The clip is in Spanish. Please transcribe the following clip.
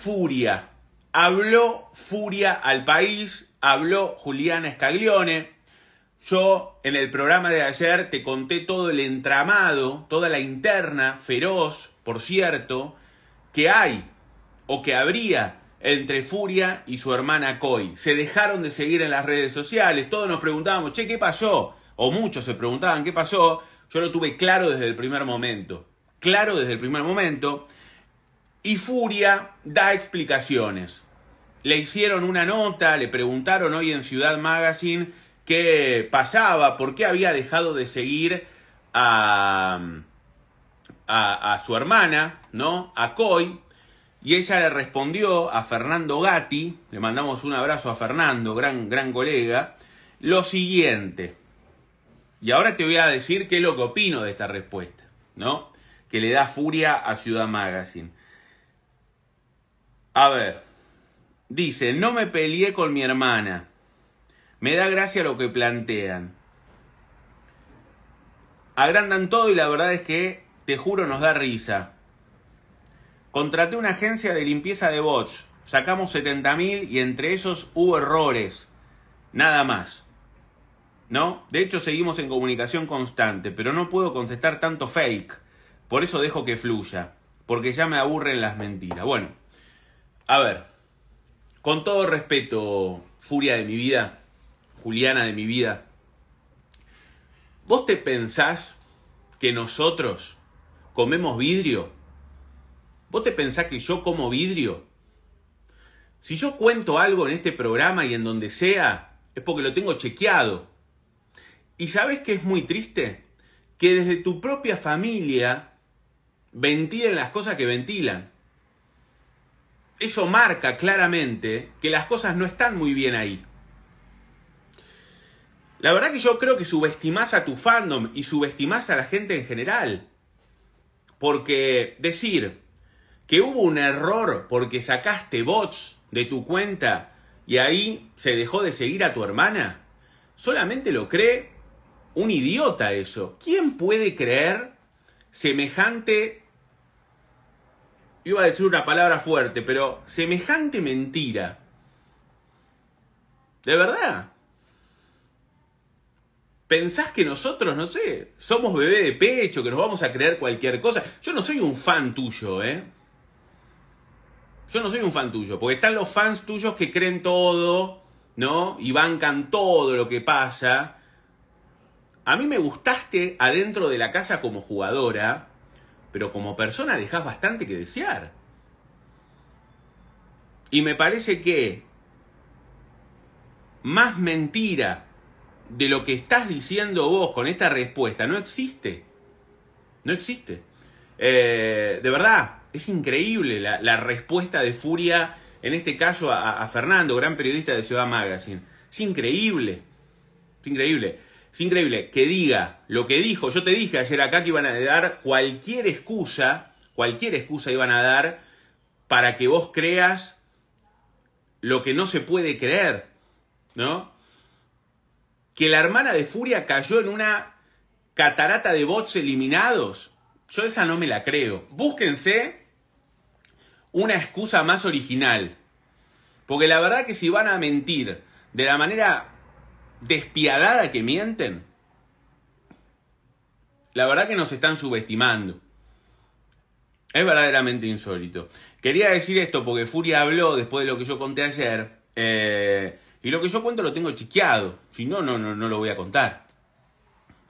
furia. Habló furia al país, habló Juliana Scaglione. Yo en el programa de ayer te conté todo el entramado, toda la interna feroz, por cierto, que hay o que habría entre Furia y su hermana Coy. Se dejaron de seguir en las redes sociales, todos nos preguntábamos, che, ¿qué pasó? O muchos se preguntaban, ¿qué pasó? Yo lo tuve claro desde el primer momento. Claro desde el primer momento. Y Furia da explicaciones. Le hicieron una nota, le preguntaron hoy en Ciudad Magazine qué pasaba, por qué había dejado de seguir a, a, su hermana, ¿no? A Koi. Y ella le respondió a Fernando Gatti, le mandamos un abrazo a Fernando, gran, gran colega, lo siguiente. Y ahora te voy a decir qué es lo que opino de esta respuesta, ¿no? Que le da furia a Ciudad Magazine. A ver. Dice, no me peleé con mi hermana. Me da gracia lo que plantean. Agrandan todo y la verdad es que, te juro, nos da risa. Contraté una agencia de limpieza de bots. Sacamos 70.000 y entre esos hubo errores. Nada más. ¿No? De hecho, seguimos en comunicación constante, pero no puedo contestar tanto fake. Por eso dejo que fluya. Porque ya me aburren las mentiras. Bueno, a ver, con todo respeto, furia de mi vida, Juliana de mi vida, ¿vos te pensás que nosotros comemos vidrio? ¿Vos te pensás que yo como vidrio? Si yo cuento algo en este programa y en donde sea, es porque lo tengo chequeado. ¿Y sabes que es muy triste? Que desde tu propia familia ventilen las cosas que ventilan eso marca claramente que las cosas no están muy bien ahí. La verdad que yo creo que subestimás a tu fandom y subestimás a la gente en general. Porque decir que hubo un error porque sacaste bots de tu cuenta y ahí se dejó de seguir a tu hermana, solamente lo cree un idiota eso. ¿Quién puede creer semejante iba a decir una palabra fuerte, pero semejante mentira. ¿De verdad? ¿Pensás que nosotros, no sé, somos bebé de pecho, que nos vamos a creer cualquier cosa? Yo no soy un fan tuyo, ¿eh? Yo no soy un fan tuyo, porque están los fans tuyos que creen todo, ¿no? Y bancan todo lo que pasa. A mí me gustaste adentro de la casa como jugadora, pero como persona dejas bastante que desear. Y me parece que más mentira de lo que estás diciendo vos con esta respuesta no existe. No existe. Eh, de verdad, es increíble la, respuesta de Furia, en este caso a, Fernando, gran periodista de Ciudad Magazine. Es increíble. Es increíble. Es increíble que diga lo que dijo. Yo te dije ayer acá que iban a dar cualquier excusa, cualquier excusa iban a dar para que vos creas lo que no se puede creer, ¿no? Que la hermana de Furia cayó en una catarata de bots eliminados. Yo esa no me la creo. Búsquense una excusa más original. Porque la verdad que si van a mentir de la manera despiadada que mienten, la verdad que nos están subestimando. Es verdaderamente insólito. Quería decir esto porque Furia habló después de lo que yo conté ayer. Eh, y lo que yo cuento lo tengo chiqueado. Si no, no, no, no lo voy a contar.